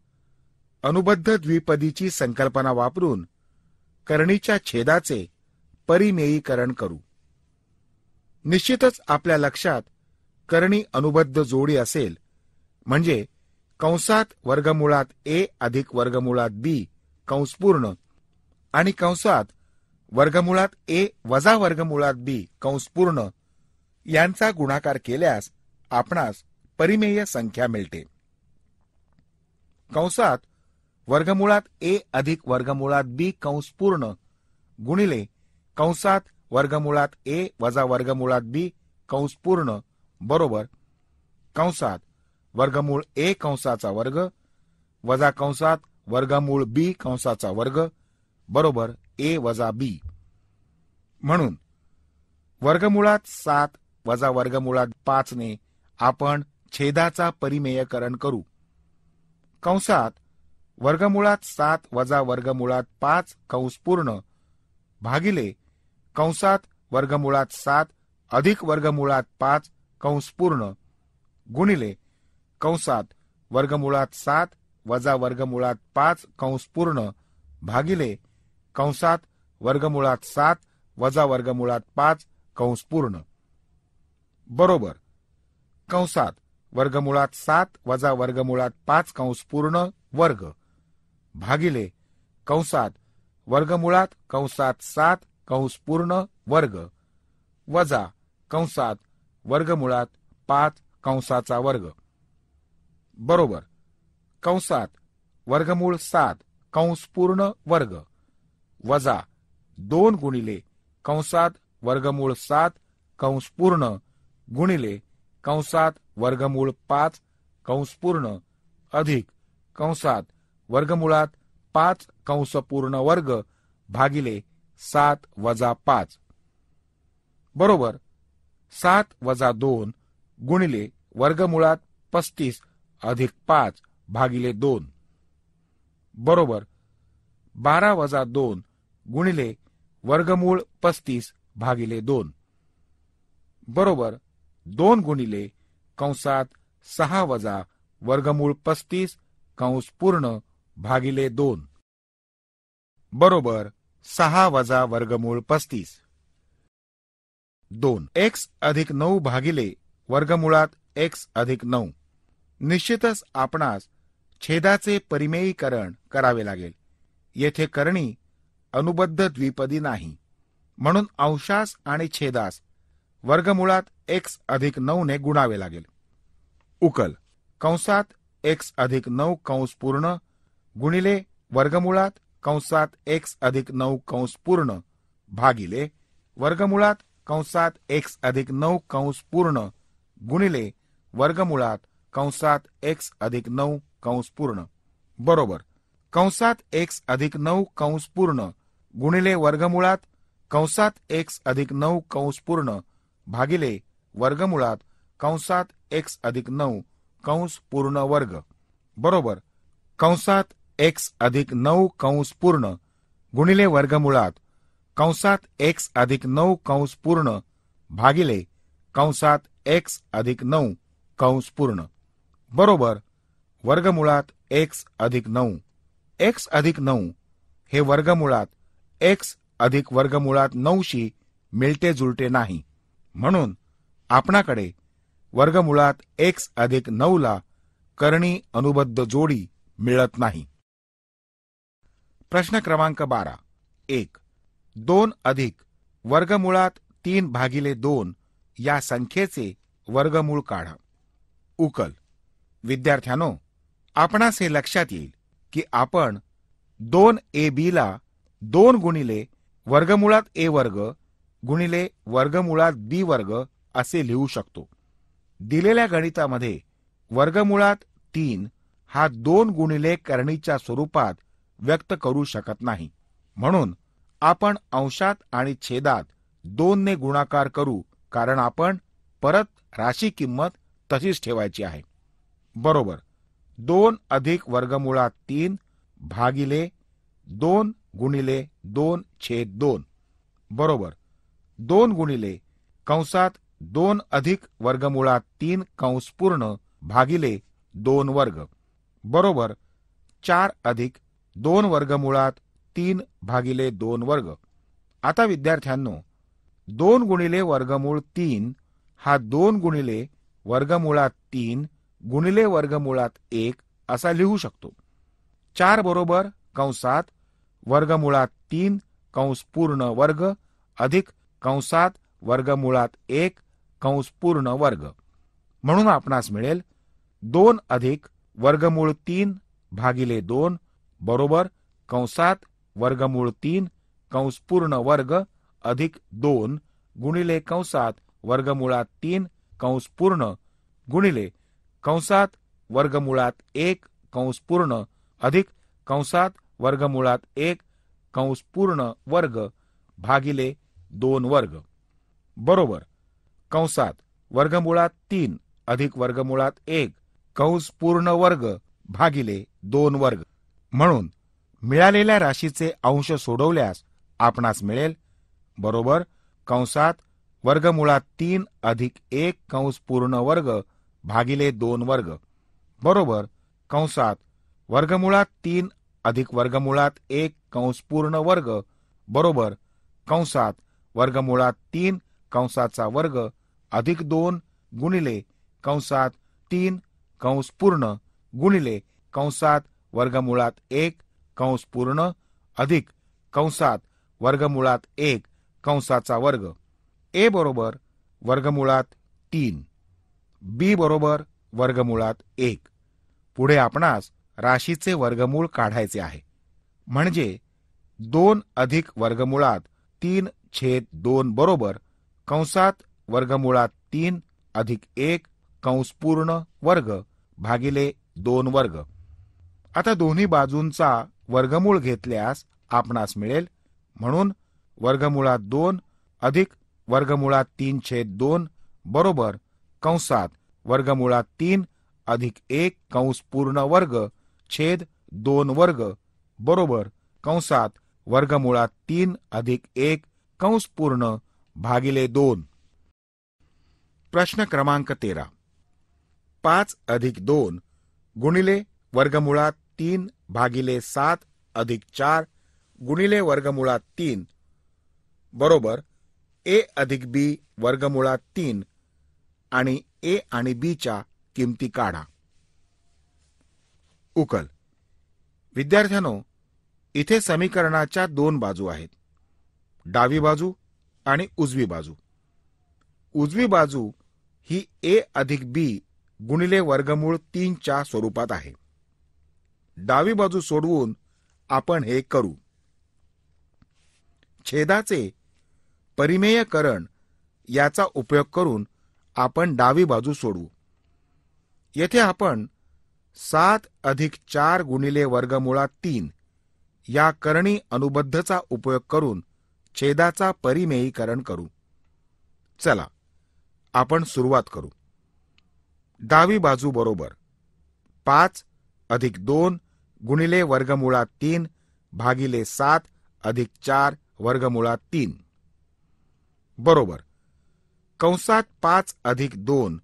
अनुबद्ध द्विपदीची संकल्पना वापरून करणीच्या छेदाचे परिमेयीकरण करू निश्चितच आपल्या लक्षात करणी अनुबद्ध जोडी असेल म्हणजे कंसात वर्गमुळात ए अधिक वर्गमुळात बी कंसपूर्ण आणि कंसात वर्गमुळात ए वजा वर्गमुळात बी कंसपूर्ण यांचा गुणाकार केल्यास आपणास परिमेय संख्या मिळते कंसात वर्गमुळात ए अधिक वर्गमुळात बी कंसपूर्ण गुणिले कंसात वर्गमुळात ए वजा वर्गमुळात बी कंसपूर्ण बरोबर कंसात वर्गमूळ ए कंसाचा वर्ग वजा कंसात वर्गमूळ बी कंसाचा वर्ग बरोबर ए वजा बी म्हणून वर्गमुळात सात वजा वर्गमुळात पाचने आपण छेदाचा परिमेयकरण करू कंसात वर्गमुळात सात वजा वर्गमुळात पाच कंस पूर्ण भागिले कंसात वर्गमुळात सात अधिक वर्गमुळात पाच कंस पूर्ण गुणिले कंसात वर्गमुळात सात वजा वर्गमुळात पाच कंस पूर्ण भागिले कंसात वर्गमुळात सात वजा वर्गमुळात पाच कंस पूर्ण बरोबर कंसात वर्गमुळात सात वजा वर्गमुळात पाच कंस पूर्ण वर्ग भागिले कंसात वर्गमुळात कंसात सात कंस पूर्ण वर्ग वजा कंसात वर्गमुळात पाच कंसाचा वर्ग बरोबर कंसात वर्गमूळ सात कंस पूर्ण वर्ग वजा दोन गुणिले कंसात वर्गमूळ सात कंस पूर्ण गुणिले कंसात वर्गमूळ पाच कंस पूर्ण अधिक कंसात वर्गमुळात पाच कंस पूर्ण वर्ग भागिले सात वजा पाच बरोबर सात वजा दोन गुणिले वर्गमुळात पस्तीस अधिक पाच भागिले दोन बरोबर बारा वजा दोन गुणिले वर्गमूळ पस्तीस भागिले दोन बरोबर दोन गुणिले कंसात सहा वजा वर्गमूळ पस्तीस कंस पूर्ण भागिले दोन बरोबर सहा वजा वर्गमूळ पस्तीस दोन एक्स अधिक नऊ भागिले वर्गमूळात एक्स अधिक नऊ निश्चितच आपणास छेदाचे परिमेयीकरण करावे लागेल येथे करणी अनुबद्ध द्विपदी नाही म्हणून अंशास आणि छेदास वर्गमुळात एक्स अधिक नऊने ने गुणावे लागेल उकल कंसात एक्स अधिक नऊ कंस पूर्ण गुणिले वर्गमुळात कंसात एक्स अधिक नऊ कंस पूर्ण भागिले वर्गमुळात कंसात एक्स अधिक नऊ कंस पूर्ण गुणिले वर्गमुळात कंसात एक्स अधिक नऊ कंस पूर्ण बरोबर कंसात एक्स अधिक नऊ कंस पूर्ण गुणिले वर्गमुळात कंसात एक्स अधिक नऊ कंस पूर्ण भागिले वर्गमुळात कंसात एक्स अधिक नऊ कंस पूर्ण वर्ग बरोबर कंसात एक्स अधिक नऊ कंस पूर्ण गुणिले वर्गमुळात कंसात एक्स अधिक नऊ कंस पूर्ण भागिले कंसात एक्स अधिक नऊ कंस पूर्ण बरोबर वर्गमुळात एक्स अधिक नऊ एक्स अधिक नऊ हे वर्गमुळात एक्स अधिक वर्गमुळात नऊशी मिळते जुळते नाही म्हणून आपणाकडे वर्गमुळात एक्स अधिक नऊला करणी अनुबद्ध जोडी मिळत नाही प्रश्न क्रमांक बारा एक दोन अधिक वर्गमुळात तीन भागिले दोन या संख्येचे वर्गमूळ काढा उकल विद्यार्थ्यानो आपणास हे लक्षात येईल की आपण दोन ए बीला दोन गुणिले वर्गमुळात ए वर्ग गुणिले वर्गमुळात बी वर्ग असे लिहू शकतो दिलेल्या गणितामध्ये वर्गमुळात तीन हा दोन गुणिले करणीच्या स्वरूपात व्यक्त करू शकत नाही म्हणून आपण अंशात आणि छेदात दोनने गुणाकार करू कारण आपण परत राशी किंमत तशीच ठेवायची आहे बरोबर दोन अधिक वर्गमुळात तीन भागिले दोन गुणिले दोन छेद दोन बरोबर दोन गुणिले कंसात दोन अधिक वर्गमुळात तीन कंस पूर्ण भागिले दोन वर्ग बरोबर चार अधिक दोन वर्गमुळात तीन भागिले दोन वर्ग आता विद्यार्थ्यांनो दोन गुणिले वर्गमूळ तीन हा दोन गुणिले वर्गमुळात तीन गुणिले वर्गमुळात एक असा लिहू शकतो चार बरोबर कंसात वर्गमुळात तीन कंस पूर्ण वर्ग अधिक कंसात वर्गमुळात एक कंस पूर्ण वर्ग म्हणून आपणास मिळेल दोन अधिक वर्गमूळ तीन भागिले दोन बरोबर कंसात वर्गमूळ तीन कंस पूर्ण वर्ग अधिक दोन गुणिले कंसात वर्गमुळात तीन कंस पूर्ण गुणिले कंसात वर्गमुळात एक कंस पूर्ण अधिक कंसात वर्गमुळात एक कंस पूर्ण वर्ग भागिले दोन वर्ग बरोबर कंसात वर्गमुळात तीन अधिक वर्गमुळात एक कंस पूर्ण वर्ग भागिले दोन वर्ग म्हणून मिळालेल्या राशीचे अंश सोडवल्यास आपणास मिळेल बरोबर कंसात वर्गमुळात तीन अधिक एक कंस पूर्ण वर्ग भागिले दोन वर्ग बरोबर कंसात वर्गमुळात तीन अधिक वर्गमुळात एक कंस पूर्ण वर्ग बरोबर कंसात वर्गमुळात तीन कंसाचा वर्ग अधिक दोन गुणिले कंसात तीन कंस पूर्ण गुणिले कंसात वर्गमुळात एक कंस पूर्ण अधिक कंसात वर्गमुळात एक कंसाचा वर्ग ए बरोबर वर्गमुळात तीन बी बरोबर वर्गमुळात एक पुढे आपणास राशीचे वर्गमूळ काढायचे आहे म्हणजे दोन अधिक वर्गमुळात तीन छेद दोन बरोबर कंसात वर्गमुळात तीन अधिक एक कंस पूर्ण वर्ग भागिले दोन वर्ग आता दोन्ही बाजूंचा वर्गमूळ घेतल्यास आपणास मिळेल म्हणून वर्गमुळात दोन अधिक वर्गमुळात तीन छेद दोन बरोबर कंसात वर्गमुळात तीन अधिक एक कंस पूर्ण वर्ग छेद दोन वर्ग बरोबर कंसात वर्गमुळात तीन अधिक एक कंस पूर्ण भागिले दोन प्रश्न क्रमांक तेरा पाच अधिक दोन गुणिले वर्गमुळात तीन भागिले सात अधिक चार गुणिले वर्गमुळात तीन बरोबर ए अधिक बी वर्गमुळात तीन आणि ए आणि बीच्या किमती काढा उकल विद्यार्थ्यांनो इथे समीकरणाच्या दोन बाजू आहेत डावी बाजू आणि उजवी बाजू उजवी बाजू ही ए अधिक बी गुणिले वर्गमूळ तीनच्या स्वरूपात आहे डावी बाजू सोडवून आपण हे करू छेदाचे परिमेयकरण याचा उपयोग करून आपण डावी बाजू सोडू येथे आपण सात अधिक चार गुणिले वर्गमुळा तीन या करणी अनुबद्धचा उपयोग करून छेदाचा परिमेयीकरण करू चला आपण सुरुवात करू डावी बाजू बरोबर पाच अधिक दोन गुणिले वर्गमुळा तीन भागिले सात अधिक चार वर्गमुळा तीन बरोबर कंसात पाच अधिक दोन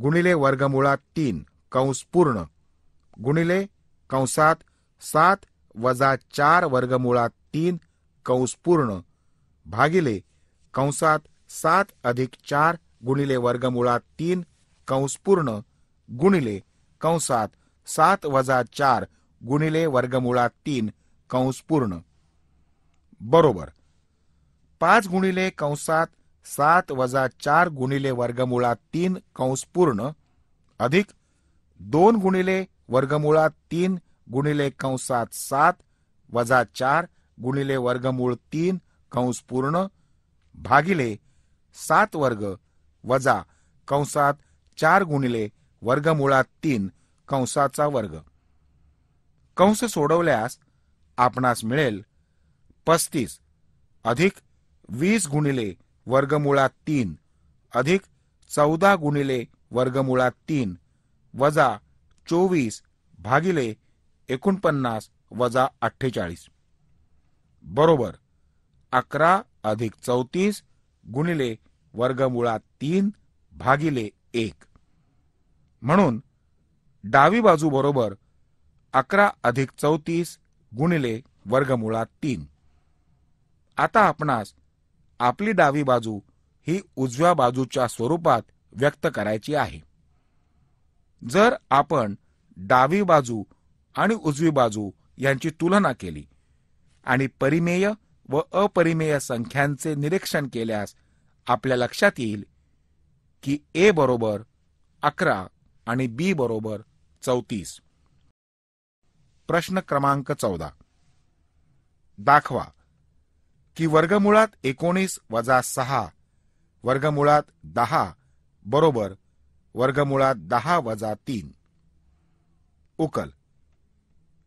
गुणिले वर्गमुळात तीन कंस पूर्ण गुणिले कंसात सात वजा चार वर्गमुळात तीन कंस पूर्ण भागिले कंसात सात अधिक चार गुणिले वर्गमुळात तीन कंस पूर्ण गुणिले कंसात सात वजा चार गुणिले वर्गमुळात तीन कंस पूर्ण बरोबर पाच गुणिले कंसात सात वजा चार गुणिले वर्गमुळात तीन कंस पूर्ण अधिक दोन गुणिले वर्गमुळात तीन गुणिले कंसात सात वजा चार गुणिले वर्गमूळ तीन कंस पूर्ण भागिले सात वर्ग वजा कंसात चार गुणिले वर्गमुळात तीन कंसाचा वर्ग कंस सोडवल्यास आपणास मिळेल पस्तीस अधिक वीस गुणिले वर्गमुळात तीन अधिक चौदा गुणिले वर्गमुळात तीन वजा चोवीस भागिले एकोणपन्नास वजा अठ्ठेचाळीस बरोबर अकरा अधिक चौतीस गुणिले वर्गमुळात तीन भागिले एक म्हणून डावी बाजू बरोबर अकरा अधिक चौतीस गुणिले वर्गमुळात तीन आता आपणास आपली डावी बाजू ही उजव्या बाजूच्या स्वरूपात व्यक्त करायची आहे जर आपण डावी बाजू आणि उजवी बाजू यांची तुलना केली आणि परिमेय व अपरिमेय संख्यांचे निरीक्षण केल्यास आपल्या लक्षात येईल की ए बरोबर अकरा आणि बी बरोबर चौतीस प्रश्न क्रमांक चौदा दाखवा की वर्गमुळात एकोणीस वजा सहा वर्गमुळात दहा बरोबर वर्गमुळात दहा वजा तीन उकल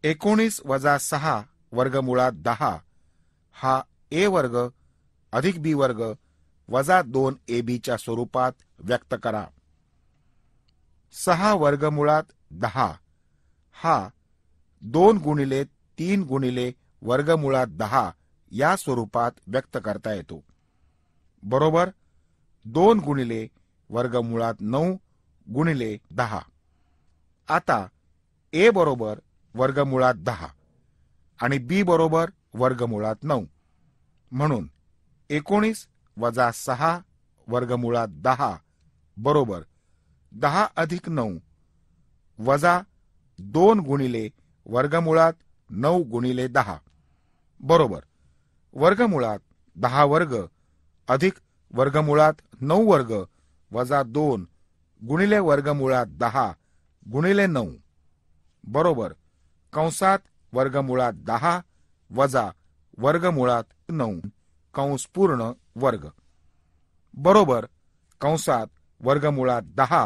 एकोणीस वजा सहा वर्गमुळात दहा हा ए वर्ग अधिक बी वर्ग वजा दोन ए बीच्या स्वरूपात व्यक्त करा सहा वर्गमुळात दहा हा दोन गुणिले तीन गुणिले वर्गमुळात दहा या स्वरूपात व्यक्त करता येतो बरोबर दोन गुणिले वर्गमुळात नऊ गुणिले दहा आता ए बरोबर वर्गमुळात दहा आणि बी बरोबर वर्गमुळात नऊ म्हणून एकोणीस वजा सहा वर्गमुळात दहा बरोबर दहा अधिक नऊ वजा दोन गुणिले वर्गमुळात नऊ गुणिले दहा बरोबर वर्गमुळात दहा वर्ग अधिक वर्गमुळात नऊ वर्ग वजा दोन गुणिले वर्गमुळात दहा गुणिले नऊ बरोबर कंसात वर्गमुळात दहा वजा वर्गमुळात नऊ कंस पूर्ण वर्ग बरोबर कंसात वर्गमुळात दहा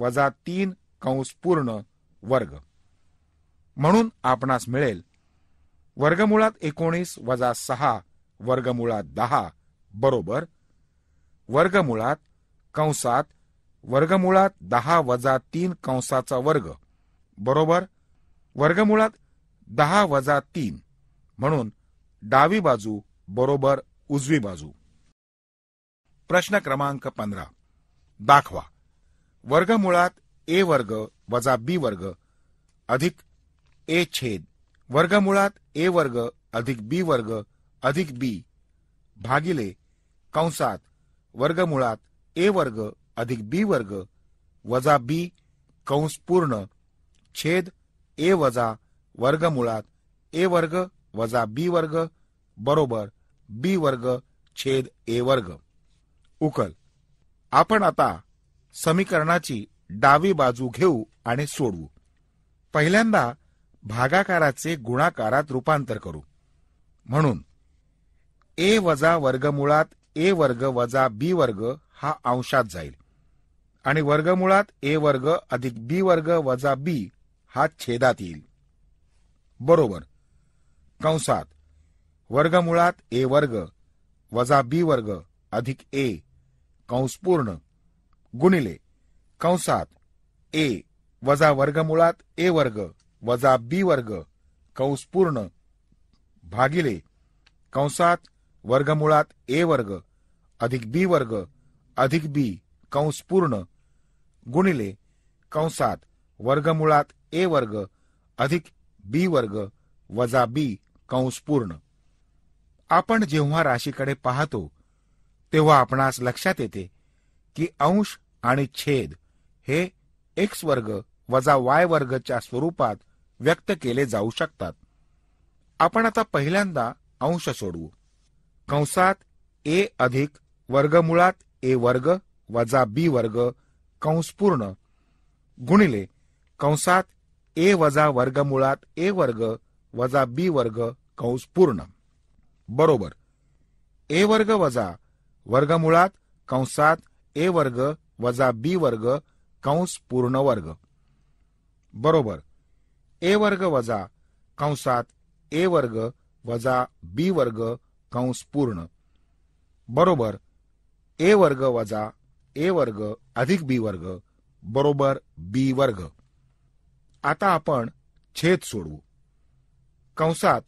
वजा तीन कंस पूर्ण वर्ग म्हणून आपणास मिळेल वर्गमुळात एकोणीस वजा सहा वर्गमुळात दहा बरोबर वर्गमुळात कंसात वर्गमुळात दहा वजा तीन कंसाचा वर्ग बरोबर वर्गमुळात दहा वजा तीन म्हणून डावी बाजू बरोबर उजवी बाजू प्रश्न क्रमांक पंधरा दाखवा वर्गमुळात ए वर्ग वजा बी वर्ग अधिक ए छेद वर्गमुळात ए वर्ग अधिक बी वर्ग अधिक बी भागिले कंसात वर्गमुळात ए वर्ग अधिक बी वर्ग वजा बी कंस पूर्ण छेद ए वजा वर्गमुळात ए वर्ग वजा बी वर्ग बरोबर बी वर्ग छेद ए वर्ग उकल आपण आता समीकरणाची डावी बाजू घेऊ आणि सोडवू पहिल्यांदा भागाकाराचे गुणाकारात रूपांतर करू म्हणून ए वजा वर्गमुळात ए वर्ग वजा बी वर्ग हा अंशात जाईल आणि वर्गमुळात ए वर्ग अधिक बी वर्ग वजा बी हा छेदात येईल बरोबर कंसात वर्गमुळात ए वर्ग वजा बी वर्ग अधिक ए कंसपूर्ण गुणिले कंसात ए वजा वर्गमुळात ए वर्ग वजा बी वर्ग कंस पूर्ण भागिले कंसात वर्गमुळात ए वर्ग अधिक बी वर्ग अधिक बी कंस पूर्ण गुणिले कंसात वर्गमुळात ए वर्ग अधिक बी वर्ग वजा बी कंस पूर्ण आपण जेव्हा राशीकडे पाहतो तेव्हा आपणास लक्षात येते की अंश आणि छेद हे एक्स वर्ग वजा वाय वर्गच्या स्वरूपात व्यक्त केले जाऊ शकतात आपण आता पहिल्यांदा अंश सोडवू कंसात ए अधिक वर्गमुळात ए वर्ग वजा बी वर्ग कंस पूर्ण गुणिले कंसात ए वजा वर्गमुळात ए वर्ग वजा बी वर्ग कंस पूर्ण बरोबर ए वर्ग वजा वर्गमुळात कंसात ए वर्ग वजा बी वर्ग कंस पूर्ण वर्ग बरोबर ए वर्ग वजा कंसात ए वर्ग वजा बी वर्ग कंस पूर्ण बरोबर ए वर्ग वजा ए वर्ग अधिक बी वर्ग बरोबर बी वर्ग आता आपण छेद सोडवू कंसात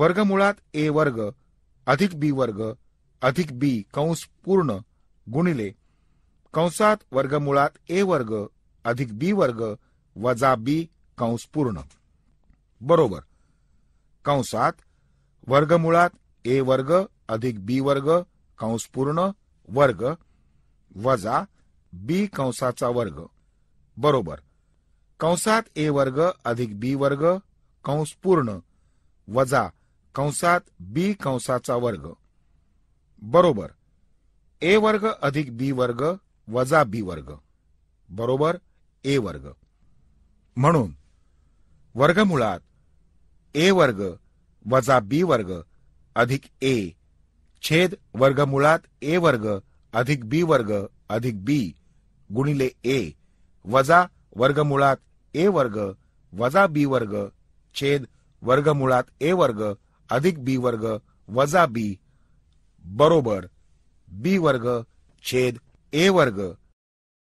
वर्गमुळात ए वर्ग अधिक बी वर्ग अधिक बी कंस पूर्ण गुणिले कंसात वर्गमुळात ए वर्ग अधिक बी वर्ग वजा बी कंस पूर्ण बरोबर कंसात वर्गमुळात ए वर्ग अधिक बी वर्ग कंस पूर्ण वर्ग वजा बी कंसाचा वर्ग बरोबर कंसात ए वर्ग अधिक बी वर्ग कंस पूर्ण वजा कंसात बी कंसाचा वर्ग बरोबर ए वर्ग अधिक बी वर्ग वजा बी वर्ग बरोबर ए वर्ग म्हणून वर्गमुळात ए वर्ग वजा बी वर्ग अधिक ए छेद वर्गमुळात ए वर्ग अधिक बी वर्ग अधिक बी गुणिले ए वजा वर्गमुळात ए वर्ग वजा बी वर्ग छेद वर्गमुळात ए वर्ग अधिक बी वर्ग वजा बी बरोबर बी वर्ग छेद ए वर्ग